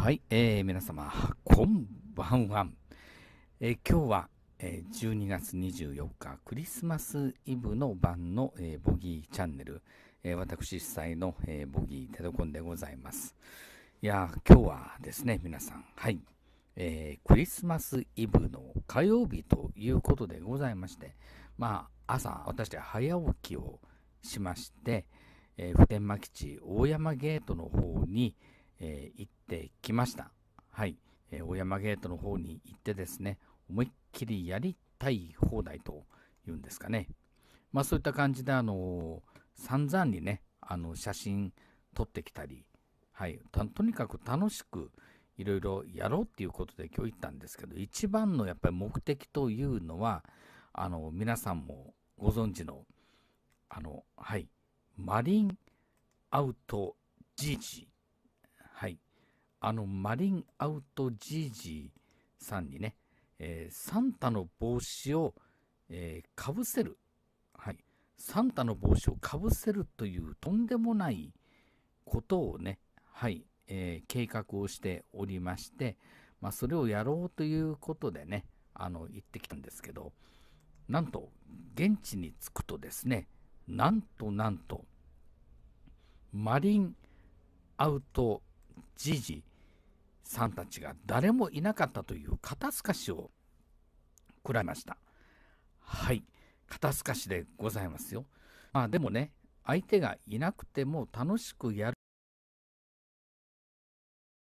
はい、えー、皆様、こんばんは。えー、今日は、えー、12月24日、クリスマスイブの晩の、えー、ボギーチャンネル、えー、私主催の、えー、ボギーテドコンでございます。いや今日はですね、皆さん、はい、えー、クリスマスイブの火曜日ということでございまして、まあ、朝、私は早起きをしまして、えー、普天間基地大山ゲートの方に、えー、行ってきました。はい。えー、小山ゲートの方に行ってですね、思いっきりやりたい放題というんですかね。まあそういった感じで、あのー、散々にね、あの、写真撮ってきたり、はい。とにかく楽しく、いろいろやろうっていうことで今日行ったんですけど、一番のやっぱり目的というのは、あの、皆さんもご存知の、あの、はい、マリンアウトジー g あのマリンアウトジージーさんにね、えー、サンタの帽子を、えー、かぶせる、はい、サンタの帽子をかぶせるというとんでもないことをね、はいえー、計画をしておりまして、まあ、それをやろうということでねあの行ってきたんですけどなんと現地に着くとですねなんとなんとマリンアウトジージー。さんたちが誰もいなかったという肩透かしを食らいました。はい、肩透かしでございますよ。まあでもね、相手がいなくても楽しくや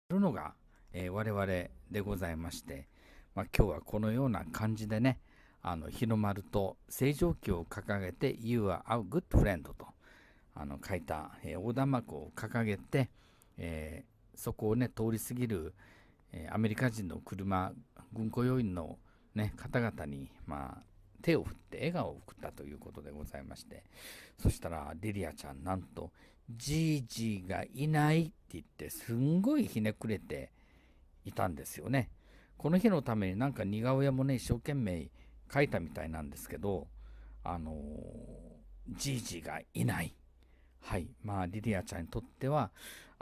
るのが、えー、我々でございまして、まあ、今日はこのような感じでね、あの日の丸と星条旗を掲げて You are a good friend とあの書いた、え横断幕を掲げて、えそこをね、通り過ぎる、えアメリカ人の車、軍港要員の、ね、方々に、まあ、手を振って笑顔を送ったということでございまして、そしたらリリアちゃん、なんと、じいじがいないって言って、すんごいひねくれていたんですよね。この日のためになんか似顔絵もね、一生懸命描いたみたいなんですけど、あのじいじがいない。はい。まあ、リリアちゃんにとっては、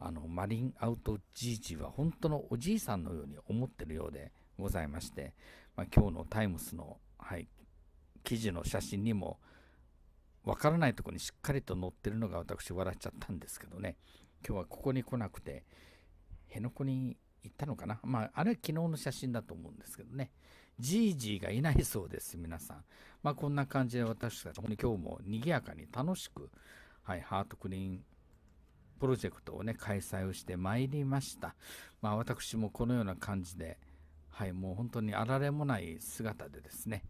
あのマリンアウトージーは本当のおじいさんのように思ってるようでございまして、まあ、今日のタイムスの、はい、記事の写真にもわからないとこにしっかりと載ってるのが私笑っちゃったんですけどね今日はここに来なくて辺野古に行ったのかなまああれは昨日の写真だと思うんですけどねじいじいがいないそうです皆さんまあこんな感じで私たちに今日も賑やかに楽しくはいハートクリーンプロジェクトをね、開催をしてまいりました。まあ、私もこのような感じで、はい、もう本当にあられもない姿でですね、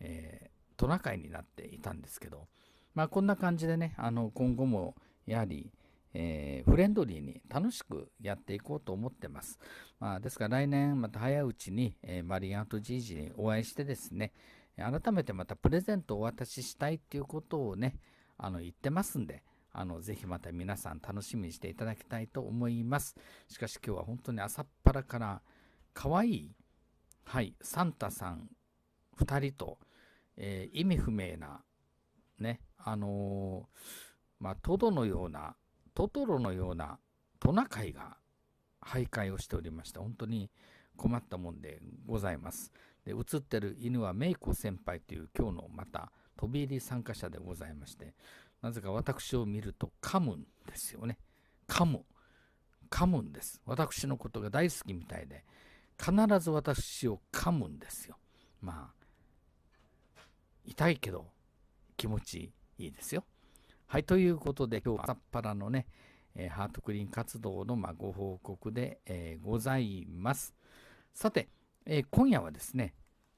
えー、トナカイになっていたんですけど、まあ、こんな感じでね、あの、今後も、やはり、えー、フレンドリーに楽しくやっていこうと思ってます。まあ、ですから来年また早いうちに、えー、マリアント・ジージにお会いしてですね、改めてまたプレゼントをお渡ししたいっていうことをね、あの言ってますんで、あの、ぜひまた皆さん楽しみにしていただきたいと思います。しかし今日は本当に朝っぱらから、可愛い、はい、サンタさん2人と、えー、意味不明な、ね、あのー、まあ、トドのような、トトロのようなトナカイが徘徊をしておりました。本当に困ったもんでございます。で、映ってる犬はメイコ先輩という今日のまた、飛び入り参加者でございまして、なぜか私を見ると噛むんですよね。噛む。噛むんです。私のことが大好きみたいで、必ず私を噛むんですよ。まあ、痛いけど気持ちいいですよ。はい、ということで今日朝っぱらのね、えー、ハートクリーン活動のまご報告で、えー、ございます。さて、えー、今夜はですね、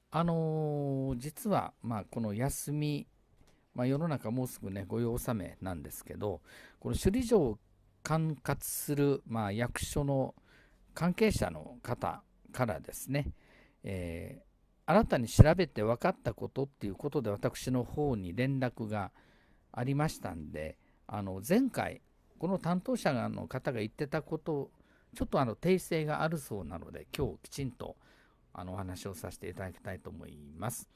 あの実はまあこの休みまあ、世の中もうすぐね御用納めなんですけどこの首里城を管轄する、まあ、役所の関係者の方からですね、えー、新たに調べて分かったことっていうことで私の方に連絡がありましたんであの前回この担当者の方が言ってたことちょっとあの訂正があるそうなので今日きちんとあのお話をさせていただきたいと思います。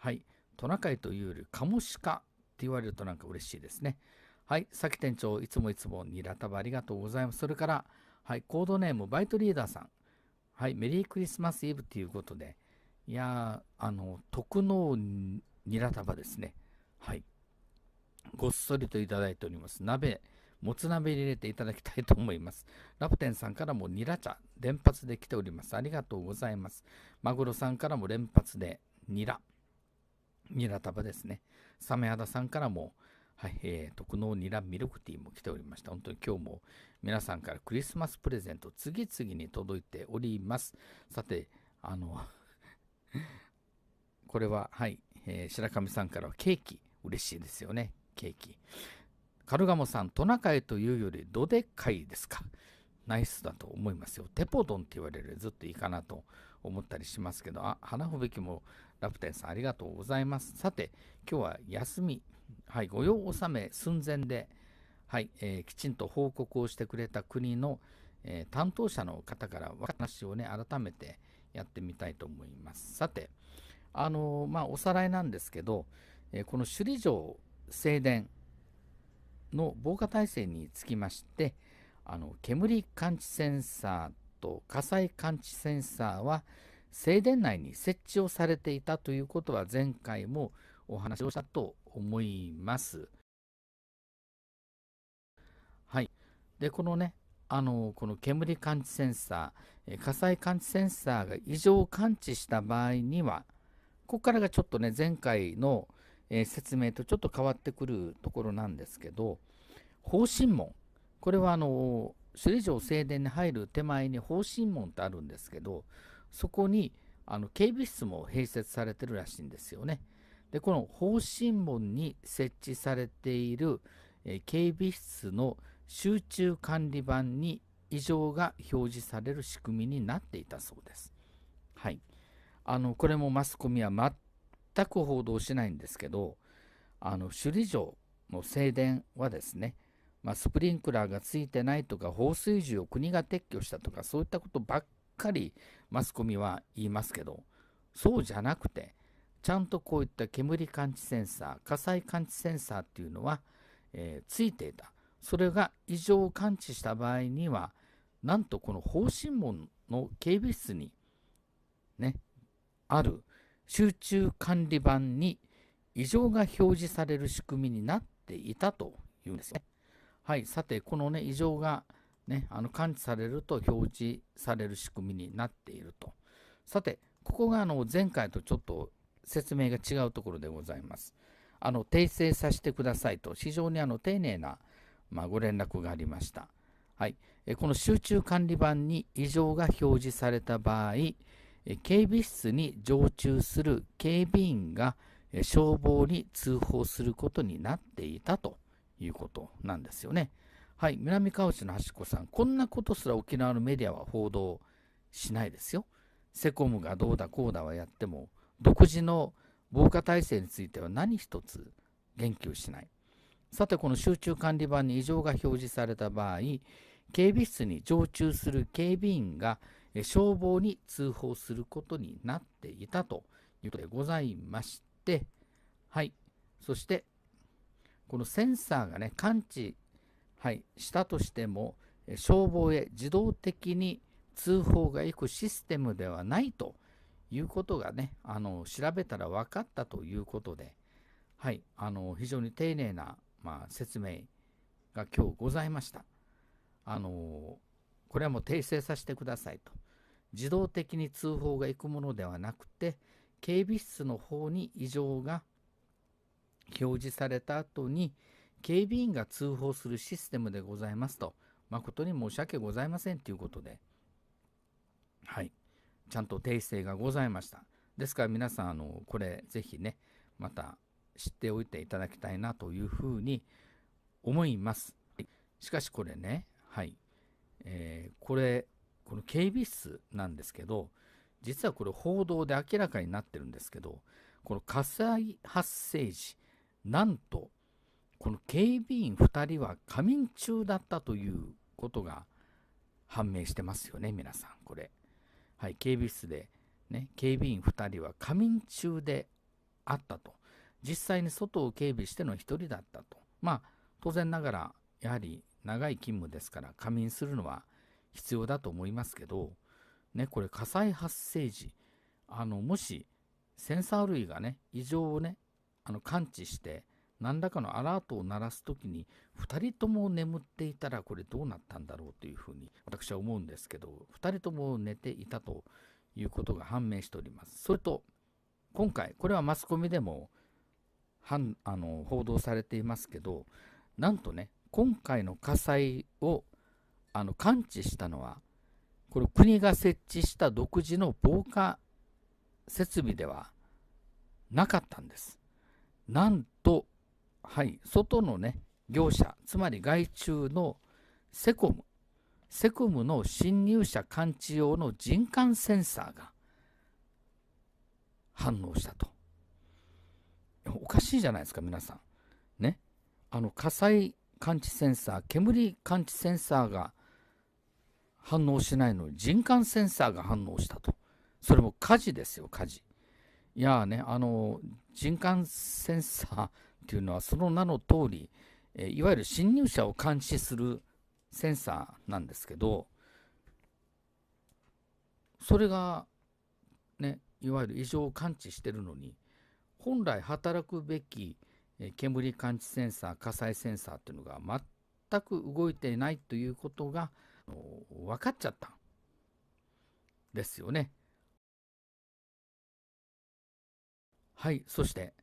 はい、トナカイというよりカモシカって言われるとなんか嬉しいですね。はい、さき店長、いつもいつもニラ束ありがとうございます。それから、はい、コードネーム、バイトリーダーさん。はい、メリークリスマスイブということで、いやあの、特のニラ束ですね。はい。ごっそりといただいております。鍋、もつ鍋入れていただきたいと思います。ラプテンさんからもニラ茶、連発で来ております。ありがとうございます。マグロさんからも連発でニラ。ニラタバですね。サメ肌さんからも、はい、えー、特納ニラミルクティーも来ておりました。本当に今日も皆さんからクリスマスプレゼント次々に届いております。さて、あの これは、はい、えー、白神さんからはケーキ、嬉しいですよね、ケーキ。カルガモさん、トナカイというよりどでかいですかナイスだと思いますよ。テポドンって言われるずっといいかなと思ったりしますけど、あ、花吹雪もテンさんありがとうございます。さて、今日は休み、はい、御用納め寸前で、はいえー、きちんと報告をしてくれた国の、えー、担当者の方から話をね、改めてやってみたいと思います。さて、あのー、まあ、おさらいなんですけど、えこの首里城正殿の防火体制につきまして、あの煙感知センサーと火災感知センサーは、正殿内に設置をされていたということは前回もお話をしたと思います。はい。で、このね、あのこの煙感知センサー、火災感知センサーが異常を感知した場合には、ここからがちょっとね、前回の、え説明とちょっと変わってくるところなんですけど、方針門、これはあの首里城正殿に入る手前に方針門ってあるんですけど、そこにあの警備室も併設されてるらしいんですよね。でこの方針門に設置されている、え警備室の集中管理板に異常が表示される仕組みになっていたそうです。はい、あのこれもマスコミは全く報道しないんですけどあの首里城の正殿はですね、まあ、スプリンクラーがついてないとか放水銃を国が撤去したとかそういったことばっかりマスコミは言いますけどそうじゃなくてちゃんとこういった煙感知センサー火災感知センサーっていうのは、えー、ついていたそれが異常を感知した場合にはなんとこの方針門の警備室にねある集中管理板に異常が表示される仕組みになっていたというんですね。はい、さて、このね、異常がね、あの感知されると表示される仕組みになっていると。さて、ここがあの前回とちょっと説明が違うところでございます。あの訂正させてくださいと、非常にあの丁寧な、まあ、ご連絡がありました。はい、この集中管理板に異常が表示された場合、警備室に常駐する警備員が消防に通報することになっていたということなんですよね。はい、南川内の端っこさん、こんなことすら沖縄のメディアは報道しないですよ。セコムがどうだこうだはやっても、独自の防火体制については何一つ言及しない。さて、この集中管理板に異常が表示された場合、警備室に常駐する警備員が消防に通報することになっていたということでございまして、はい、そして、このセンサーがね、感知はい、したとしても消防へ自動的に通報が行くシステムではないということがねあの調べたら分かったということで、はい、あの非常に丁寧な、まあ、説明が今日ございました。あのこれはもう訂正させてくださいと。自動的に通報が行くものではなくて警備室の方に異常が表示された後に警備員が通報するシステムでございますと、誠に申し訳ございませんということで、はい、ちゃんと訂正がございました。ですから皆さん、あのこれぜひね、また知っておいていただきたいなというふうに思います。しかしこれね、はい、えー、これ、この警備室なんですけど、実はこれ報道で明らかになってるんですけど、この火災発生時、なんとこの警備員2人は仮眠中だったということが判明してますよね、皆さん、これ。はい、警備室で、ね、警備員2人は仮眠中であったと。実際に外を警備しての1人だったと。まあ、当然ながら、やはり長い勤務ですから、仮眠するのは必要だと思いますけど、ね、これ火災発生時、あの、もしセンサー類がね、異常をね、あの感知して、何らかのアラートを鳴らす時に2人とも眠っていたらこれどうなったんだろうというふうに私は思うんですけど2人とも寝ていたということが判明しております。それと今回これはマスコミでもあの報道されていますけどなんとね今回の火災をあの感知したのはこれ国が設置した独自の防火設備ではなかったんです。なんとはい、外のね、業者、つまり外注のセコム、セコムの侵入者感知用の人感センサーが反応したと。おかしいじゃないですか、皆さん。ね。あの、火災感知センサー、煙感知センサーが反応しないのに人感センサーが反応したと。それも火事ですよ、火事。いやね、あの、人感センサー、というのはその名の通り、えいわゆる侵入者を監視するセンサーなんですけどそれがねいわゆる異常を感知してるのに本来働くべき煙感知センサー火災センサーというのが全く動いていないということが分かっちゃったですよね。はいそして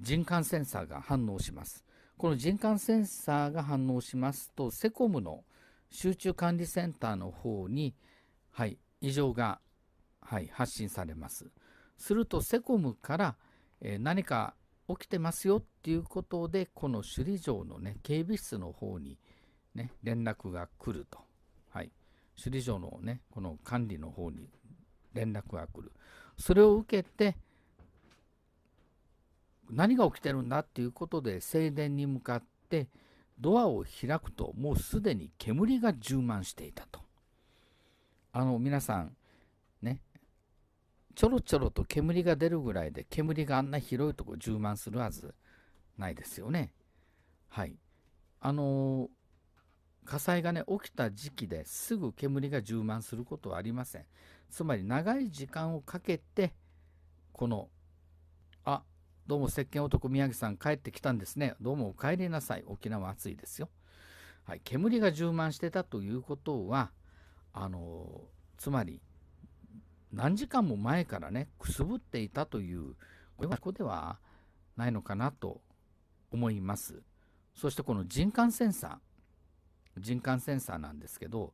人感センサーが反応します。この人感センサーが反応しますと、セコムの集中管理センターの方に、はい、異常が、はい、発信されます。すると、セコムから、えー、何か起きてますよっていうことで、この首里城のね、警備室の方に、ね、連絡が来ると。はい。首里城のね、この管理の方に連絡が来る。それを受けて、何が起きてるんだっていうことで正殿に向かってドアを開くともうすでに煙が充満していたと。あの皆さんねちょろちょろと煙が出るぐらいで煙があんな広いとこ充満するはずないですよね。はい。あの火災がね起きた時期ですぐ煙が充満することはありません。つまり長い時間をかけてこのどうも石鹸男宮城さん帰ってきたんですね。どうもお帰りなさい。沖縄暑いですよ。はい、煙が充満してたということは、あのつまり何時間も前からね、くすぶっていたという、これはここではないのかなと思います。そしてこの人感センサー、人感センサーなんですけど、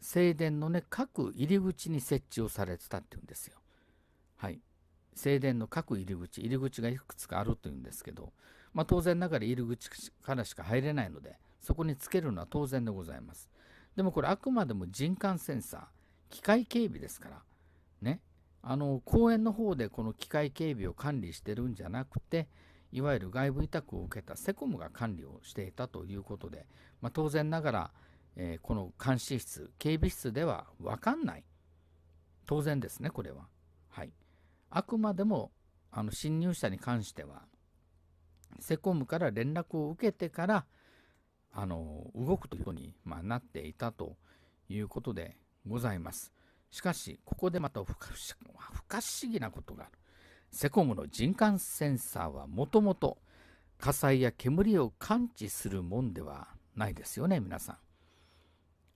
正殿のね、各入り口に設置をされてたっていうんですよ。はい。正殿の各入り口入り口がいくつかあるというんですけど、まあ、当然ながら入り口からしか入れないのでそこにつけるのは当然でございますでもこれあくまでも人感センサー機械警備ですからねあの公園の方でこの機械警備を管理してるんじゃなくていわゆる外部委託を受けたセコムが管理をしていたということで、まあ、当然ながら、えー、この監視室警備室では分かんない当然ですねこれは。あくまでもあの侵入者に関してはセコムから連絡を受けてからあの動くということに、まあ、なっていたということでございます。しかし、ここでまた不可思議なことがある。セコムの人感センサーはもともと火災や煙を感知するもんではないですよね、皆さん。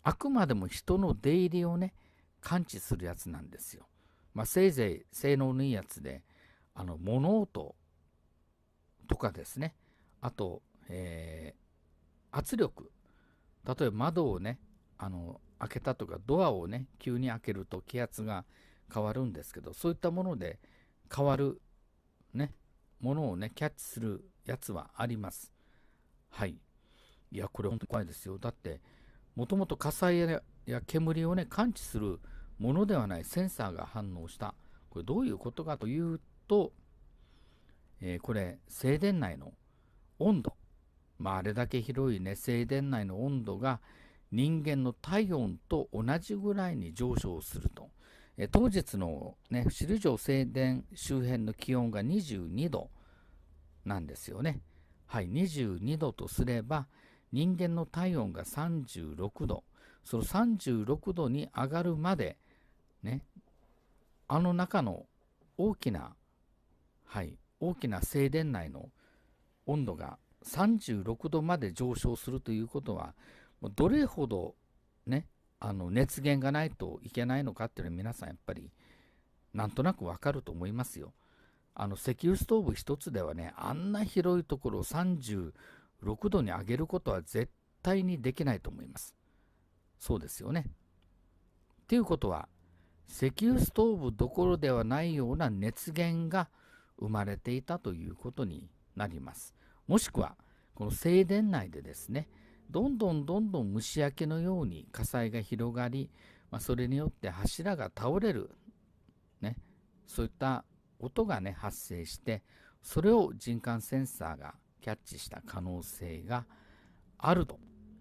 あくまでも人の出入りをね、感知するやつなんですよ。まあ、せいぜい性能のいいやつで、あの、物音とかですね、あと、えー、圧力。例えば窓をね、あの、開けたとか、ドアをね、急に開けると気圧が変わるんですけど、そういったもので変わる、ね、ものをね、キャッチするやつはあります。はい。いや、これ本当に怖いですよ。だって、もともと火災や煙をね、感知するものではないセンサーが反応した。これどういうことかというと、えー、これ静電内の温度、まあ、あれだけ広いね静電内の温度が人間の体温と同じぐらいに上昇すると、えー、当日の、ね、首里城静電周辺の気温が22度なんですよねはい22度とすれば人間の体温が36度その36度に上がるまでね、あの中の大きな、はい、大きな静電内の温度が36度まで上昇するということは、どれほど、ね、あの熱源がないといけないのかっていうのは皆さんやっぱりなんとなくわかると思いますよ。あの石油ストーブ一つではね、あんな広いところを36度に上げることは絶対にできないと思います。そうですよね。っていうことは、石油ストーブどころではないような熱源が生まれていたということになります。もしくはこの静電内でですねどんどんどんどん蒸し焼けのように火災が広がり、まあ、それによって柱が倒れる、ね、そういった音がね発生してそれを人感センサーがキャッチした可能性があると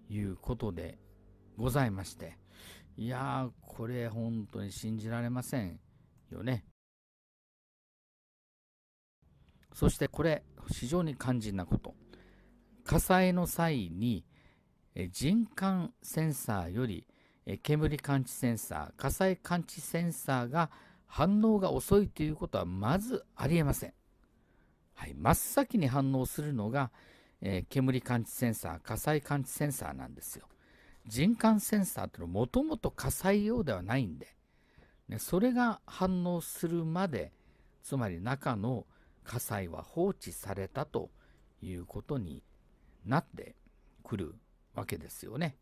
いうことでございましていやーこれ本当に信じられませんよねそしてこれ非常に肝心なこと火災の際に人感センサーより煙感知センサー火災感知センサーが反応が遅いということはまずありえません、はい、真っ先に反応するのが、え煙感知センサー火災感知センサーなんですよ人感センサーっていうのはもともと火災用ではないんで、ね、それが反応するまでつまり中の火災は放置されたということになってくるわけですよね。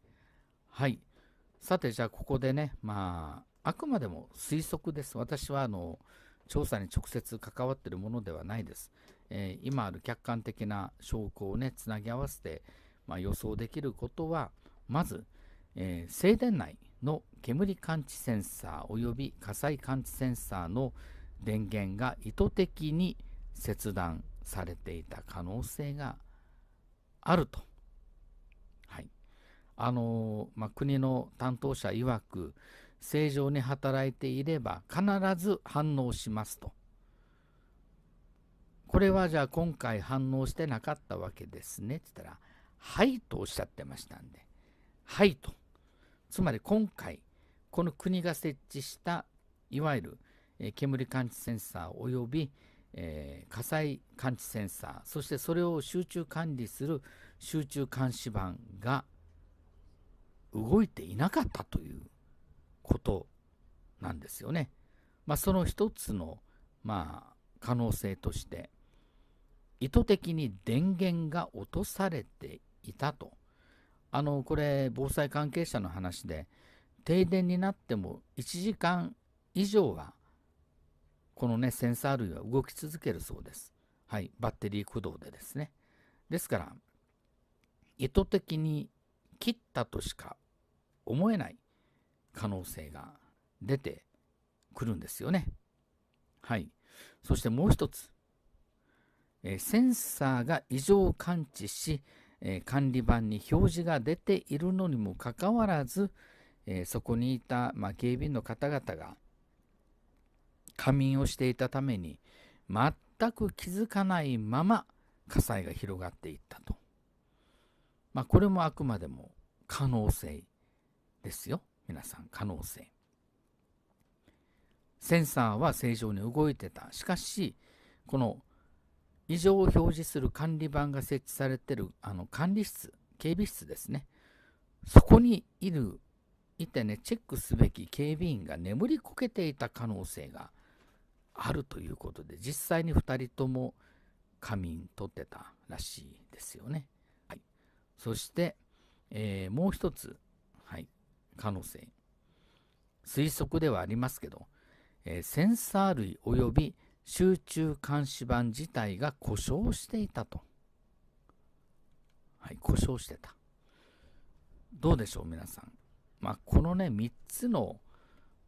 はいさてじゃあここでねまああくまでも推測です私はあの調査に直接関わってるものではないです。えー、今ある客観的な証拠をねつなぎ合わせて、まあ、予想できることは、まず、えー、静電内の煙感知センサー及び火災感知センサーの電源が意図的に切断されていた可能性があると。はい。あのー、ま国の担当者曰く、正常に働いていれば必ず反応しますと。これはじゃあ今回反応してなかったわけですねって言ったら、はいとおっしゃってましたんで。はいとつまり今回この国が設置したいわゆる、え煙感知センサーおよび、えー、火災感知センサーそしてそれを集中管理する集中監視板が動いていなかったということなんですよね。まあ、その一つの、まあ、可能性として意図的に電源が落とされていたと。あの、これ、防災関係者の話で、停電になっても1時間以上は、このね、センサー類は動き続けるそうです。はい、バッテリー駆動でですね。ですから、意図的に切ったとしか思えない可能性が出てくるんですよね。はい。そしてもう一つ、えセンサーが異常を感知し、え管理板に表示が出ているのにもかかわらず、えそこにいた、ま警備員の方々が仮眠をしていたために全く気づかないまま火災が広がっていったと。まあ、これもあくまでも可能性ですよ皆さん可能性。センサーは正常に動いてたしかしこの異常を表示する管理板が設置されてるあの管理室、警備室ですね。そこにいる、いてね、チェックすべき警備員が眠りこけていた可能性があるということで、実際に2人とも仮眠取ってたらしいですよね。はい、そして、えー、もう一つ、はい、可能性。推測ではありますけど、えー、センサー類及び集中監視板自体が故障していたと。はい、故障してた。どうでしょう、皆さん。まあ、このね、3つの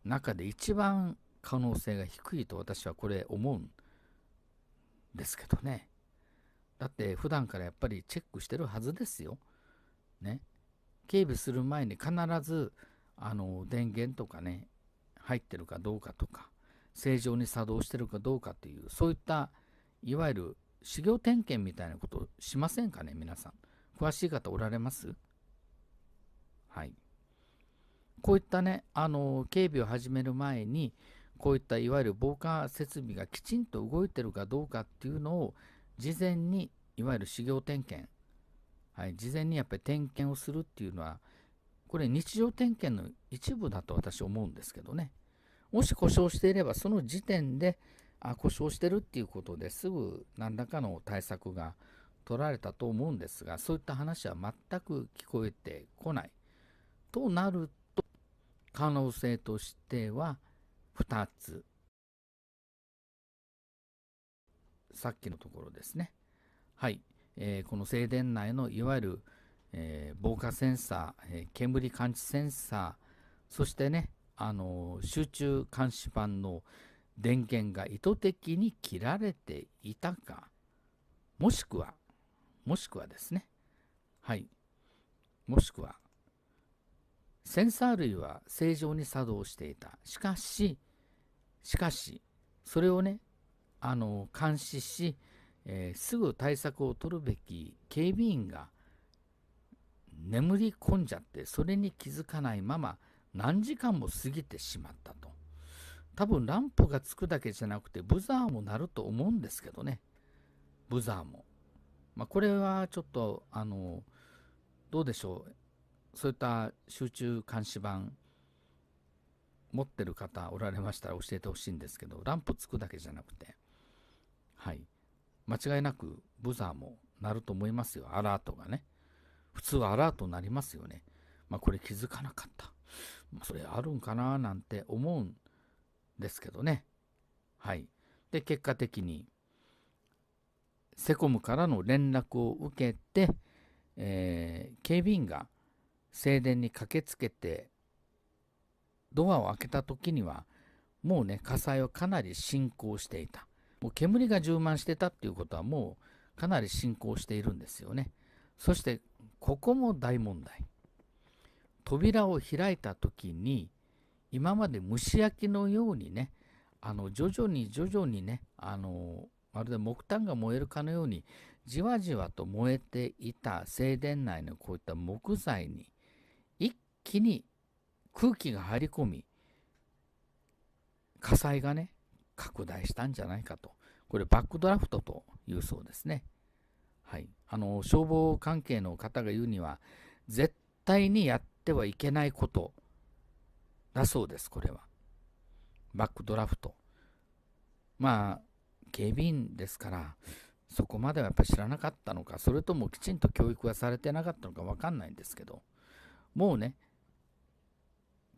中で一番可能性が低いと私はこれ思うんですけどね。だって普段からやっぱりチェックしてるはずですよ。ね。警備する前に必ずあの電源とかね入ってるかどうかとか正常に作動してるかどうかっていうそういったいわゆる修行点検みたいなことしませんかね皆さん詳しい方おられますはいこういったねあの警備を始める前にこういったいわゆる防火設備がきちんと動いてるかどうかっていうのを事前にいわゆる修行点検、はい、事前にやっぱり点検をするっていうのはこれ日常点検の一部だと私思うんですけどねもし故障していればその時点であ故障してるっていうことですぐ何らかの対策が取られたと思うんですがそういった話は全く聞こえてこないとなると可能性としては2つさっきのところですねはい、えー、この静電内のいわゆる、えー、防火センサー、えー、煙感知センサーそしてねあの集中監視板の電源が意図的に切られていたかもしくはもしくはですねはいもしくはセンサー類は正常に作動していたしかししかしそれをねあの監視し、えー、すぐ対策を取るべき警備員が眠り込んじゃってそれに気づかないまま何時間も過ぎてしまったと。多分ランプがつくだけじゃなくてブザーも鳴ると思うんですけどね。ブザーも。まあ、これはちょっと、あの、どうでしょう。そういった集中監視板持ってる方おられましたら教えてほしいんですけど、ランプつくだけじゃなくて、はい。間違いなくブザーも鳴ると思いますよ。アラートがね。普通はアラート鳴なりますよね。まあ、これ気づかなかった。それあるんかななんて思うんですけどね。はい。で、結果的に、セコムからの連絡を受けて、えー、警備員が正殿に駆けつけて、ドアを開けた時には、もうね、火災はかなり進行していた。もう煙が充満してたっていうことは、もうかなり進行しているんですよね。そして、ここも大問題。扉を開いた時に今まで蒸し焼きのようにねあの徐々に徐々にねあのまるで木炭が燃えるかのようにじわじわと燃えていた静電内のこういった木材に一気に空気が入り込み火災がね拡大したんじゃないかとこれバックドラフトというそうですね。はい、あの消防関係の方が言うには絶対にやっってはいけないことだそうです、これは。バックドラフト。まあ、警備員ですから、そこまではやっぱ知らなかったのか、それともきちんと教育がされてなかったのか分かんないんですけど、もうね、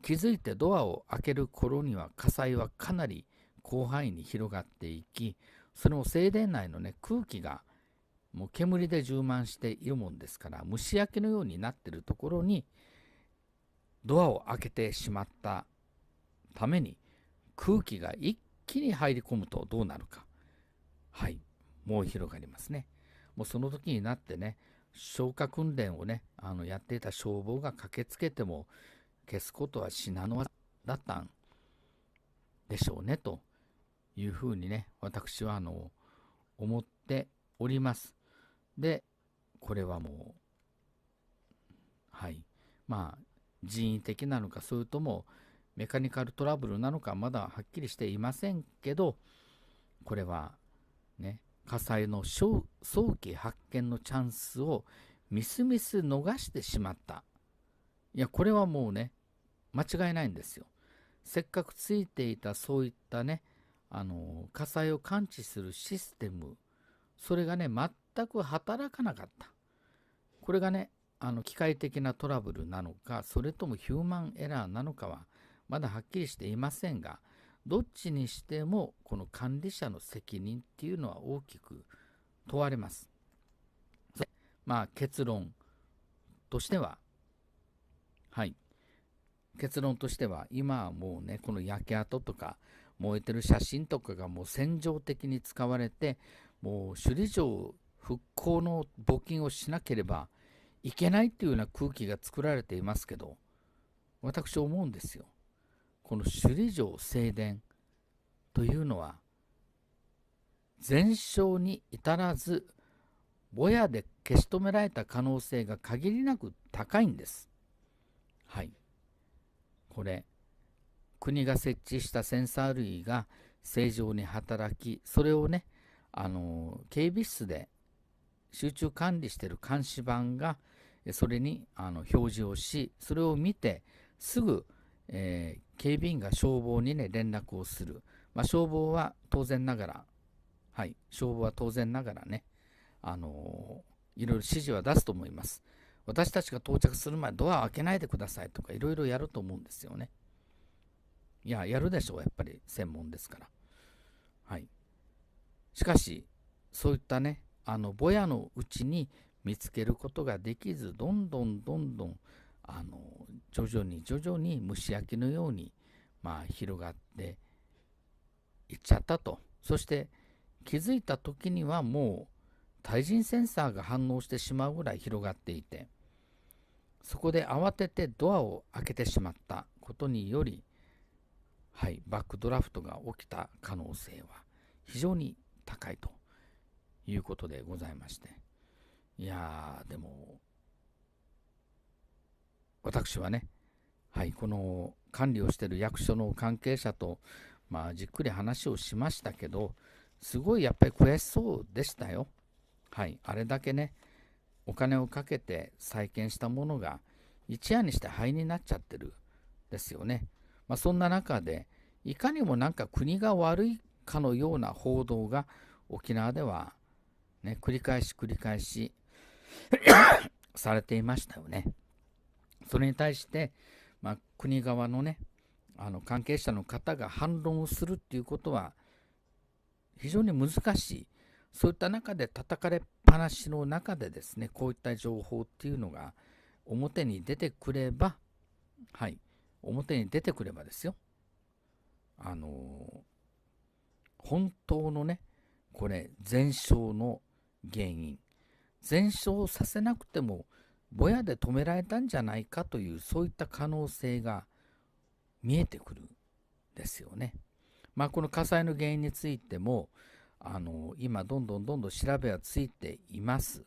気づいてドアを開ける頃には火災はかなり広範囲に広がっていき、それも静電内のね、空気がもう煙で充満しているもんですから、蒸し焼きのようになってるところに、ドアを開けてしまったために空気が一気に入り込むとどうなるかはいもう広がりますねもうその時になってね消火訓練をねあのやっていた消防が駆けつけても消すことは至難の業だったんでしょうねというふうにね私はあの思っておりますでこれはもうはいまあ人為的なのかそれともメカニカルトラブルなのかまだはっきりしていませんけどこれはね火災の早期発見のチャンスをみすみす逃してしまったいやこれはもうね間違いないんですよせっかくついていたそういったねあの火災を感知するシステムそれがね全く働かなかったこれがねあの機械的なトラブルなのかそれともヒューマンエラーなのかはまだはっきりしていませんがどっちにしてもこの管理者の責任っていうのは大きく問われます。まあ結論としてははい結論としては今はもうねこの焼け跡とか燃えてる写真とかがもう戦場的に使われてもう首里城復興の募金をしなければいけないっていうような空気が作られていますけど私思うんですよこの首里城正殿というのは全焼に至らずぼやで消し止められた可能性が限りなく高いんです。はい。これ国が設置したセンサー類が正常に働きそれをねあの警備室で集中管理してる監視板がそれにあの表示をし、それを見て、すぐ、えー、警備員が消防にね、連絡をする。まあ、消防は当然ながら、はい、消防は当然ながらね、あのー、いろいろ指示は出すと思います。私たちが到着する前、ドア開けないでくださいとか、いろいろやると思うんですよね。いや、やるでしょう、やっぱり専門ですから。はい。しかし、そういったね、あの、ぼやのうちに見つけることができずどんどんどんどんあの徐々に徐々に蒸し焼きのように、まあ、広がっていっちゃったとそして気づいた時にはもう対人センサーが反応してしまうぐらい広がっていてそこで慌ててドアを開けてしまったことによりはいバックドラフトが起きた可能性は非常に高いということでございまして。いやでも私はね、はい、この管理をしている役所の関係者と、まあ、じっくり話をしましたけどすごいやっぱり悔しそうでしたよ。はい、あれだけねお金をかけて再建したものが一夜にして灰になっちゃってるですよね。まあ、そんな中でいかにもなんか国が悪いかのような報道が沖縄では、ね、繰り返し繰り返し されていましたよね。それに対して、まあ、国側のねあの関係者の方が反論をするっていうことは非常に難しいそういった中で叩かれっぱなしの中でですねこういった情報っていうのが表に出てくればはい表に出てくればですよあのー、本当のねこれ全焼の原因全焼させなくてもぼやで止められたんじゃないかというそういった可能性が見えてくるんですよね。まあ、この火災の原因についてもあの今どんどんどんどん調べはついています。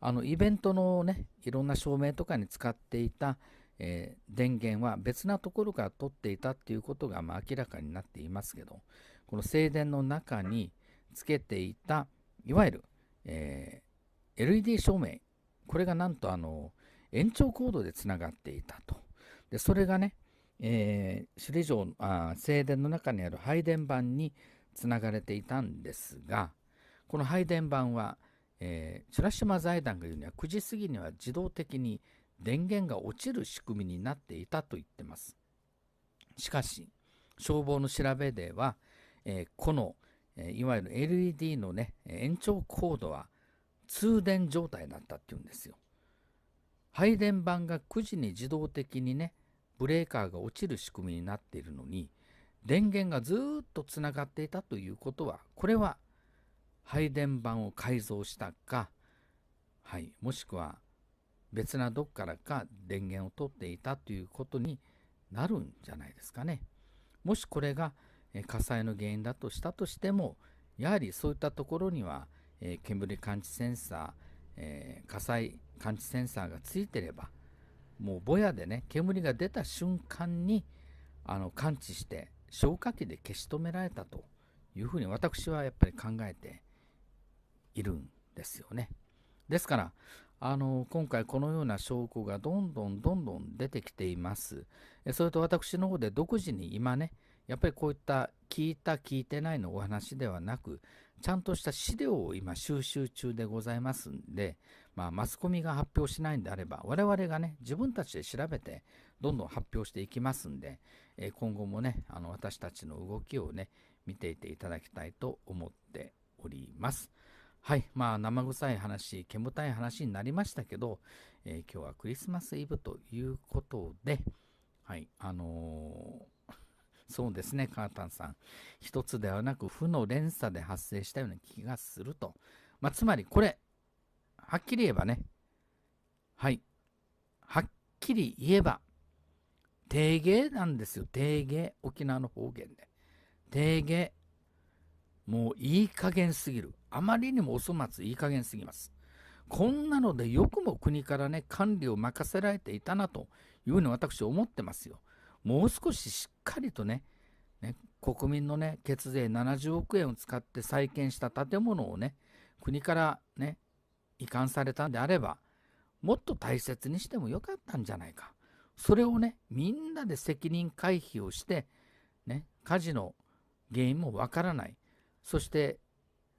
あのイベントのねいろんな照明とかに使っていた、えー、電源は別なところから取っていたっていうことがまあ明らかになっていますけどこの静電の中につけていたいわゆる、えー LED 照明これがなんとあの延長コードでつながっていたとでそれがね、えー、首里城あ正殿の中にある配電盤につながれていたんですがこの配電盤は、えー、白島財団が言うには9時過ぎには自動的に電源が落ちる仕組みになっていたと言ってますしかし消防の調べでは、えー、この、えー、いわゆる LED のね延長コードは通電状態なったっていうんですよ。配電盤が9時に自動的にねブレーカーが落ちる仕組みになっているのに電源がずっとつながっていたということはこれは配電盤を改造したか、はい、もしくは別などっからか電源を取っていたということになるんじゃないですかね。もしこれが火災の原因だとしたとしてもやはりそういったところにはえー、煙感知センサー、えー、火災感知センサーがついてればもうぼやでね煙が出た瞬間にあの感知して消火器で消し止められたというふうに私はやっぱり考えているんですよね。ですからあの今回このような証拠がどんどんどんどん出てきています。それと私の方で独自に今ねやっぱりこういった聞いた聞いてないのお話ではなくちゃんとした資料を今収集中でございますんで、まあ、マスコミが発表しないんであれば、我々がね、自分たちで調べて、どんどん発表していきますんで、え今後もね、あの私たちの動きをね、見ていていただきたいと思っております。はい、まあ、生臭い話、煙たい話になりましたけど、えー、今日はクリスマスイブということで、はい、あのーそうですね、カータンさん。一つではなく、負の連鎖で発生したような気がすると。まあ、つまり、これ、はっきり言えばね、はい。はっきり言えば、定芸なんですよ。定芸。沖縄の方言で。定芸。もういい加減すぎる。あまりにもお粗末いい加減すぎます。こんなのでよくも国からね、管理を任せられていたなというふうに私思ってますよ。もう少ししっかりとね、ね、国民のね、血税70億円を使って再建した建物をね、国からね、移管されたんであれば、もっと大切にしてもよかったんじゃないか。それをね、みんなで責任回避をして、ね、火事の原因もわからない。そして、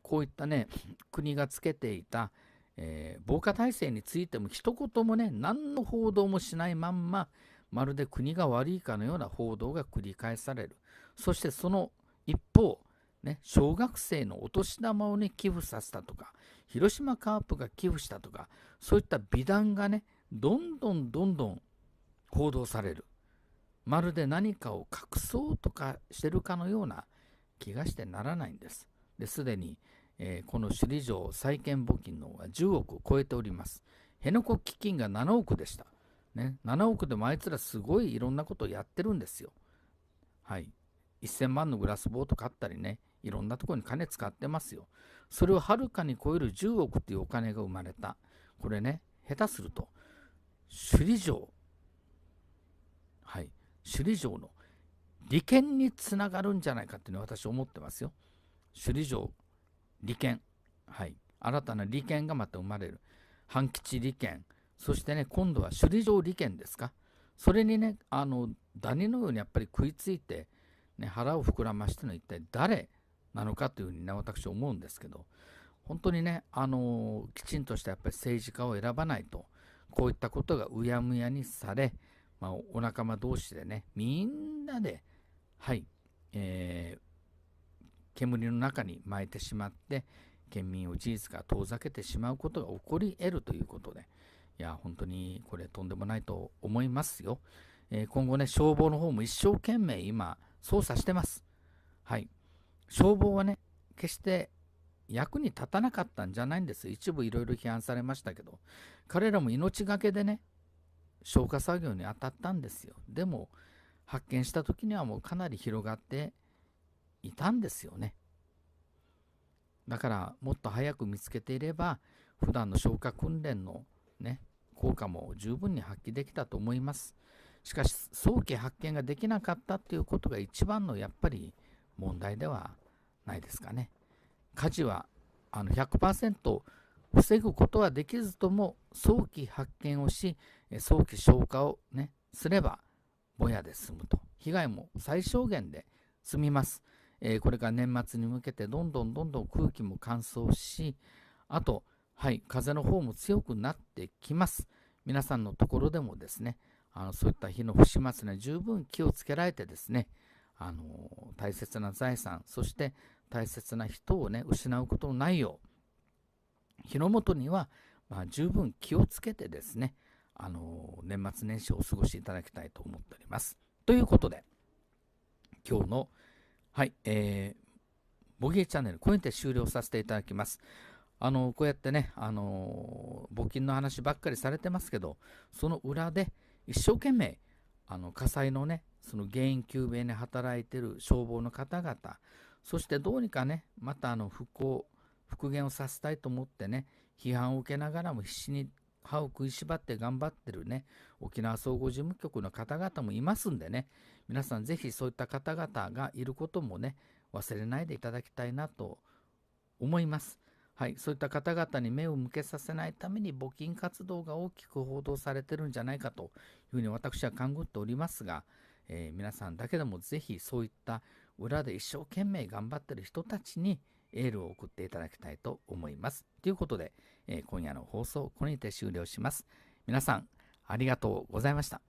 こういったね、国がつけていた、えー、防火体制についても一言もね、何の報道もしないまんま、まるで国が悪いかのような報道が繰り返されるそしてその一方、ね、小学生のお年玉を、ね、寄付させたとか広島カープが寄付したとかそういった美談がねどんどんどんどん報道されるまるで何かを隠そうとかしてるかのような気がしてならないんですすでに、えー、この首里城再建募金の方が10億を超えております辺野古基金が7億でしたね、7億でもあいつらすごいいろんなことをやってるんですよ。はい。1000万のグラスボート買ったりね、いろんなとこに金使ってますよ。それをはるかに超える10億っていうお金が生まれた。これね、下手すると、首里城、はい、首里城の利権につながるんじゃないかっていうのは私思ってますよ。首里城、利権、はい、新たな利権がまた生まれる。半吉利権、そしてね、今度は首里城利権ですか。それにね、あの、ダニのようにやっぱり食いついて、ね、腹を膨らましての一体誰なのかというふうにね、私思うんですけど、本当にね、あの、きちんとしたやっぱり政治家を選ばないと、こういったことがうやむやにされ、まあ、お仲間同士でね、みんなで、はい、えー、煙の中に巻いてしまって、県民を事実から遠ざけてしまうことが起こり得るということで、いや、本当にこれとんでもないと思いますよ。えー、今後ね、消防の方も一生懸命今、捜査してます。はい。消防はね、決して役に立たなかったんじゃないんです。一部いろいろ批判されましたけど、彼らも命がけでね、消火作業に当たったんですよ。でも、発見した時にはもうかなり広がっていたんですよね。だから、もっと早く見つけていれば、普段の消火訓練のね、効果も十分に発揮できたと思います。しかし早期発見ができなかったっていうことが一番のやっぱり問題ではないですかね。火事はあの100%防ぐことはできずとも早期発見をし早期消火を、ね、すればぼやで済むと被害も最小限で済みます、えー、これから年末に向けてどんどんどんどん空気も乾燥しあとはい、風の方も強くなってきます。皆さんのところでもですね、あのそういった火の不始末には十分気をつけられてですね、あの大切な財産、そして大切な人をね、失うことのないよう、火の元には、まあ、十分気をつけてですね、あの年末年始をお過ごしいただきたいと思っております。ということで、今日の、はい、えー、ボギーチャンネル、これにて終了させていただきます。あのこうやってね、あの募金の話ばっかりされてますけど、その裏で一生懸命、あの火災のね、その原因究明に働いてる消防の方々、そしてどうにかね、またあの復興、復元をさせたいと思ってね、批判を受けながらも必死に歯を食いしばって頑張ってるね、沖縄総合事務局の方々もいますんでね、皆さんぜひそういった方々がいることもね、忘れないでいただきたいなと思います。はい、そういった方々に目を向けさせないために募金活動が大きく報道されてるんじゃないかというふうに私は勘ぐっておりますが、えー、皆さんだけでもぜひそういった裏で一生懸命頑張ってる人たちにエールを送っていただきたいと思います。ということで、えー、今夜の放送、これにて終了します。皆さん、ありがとうございました。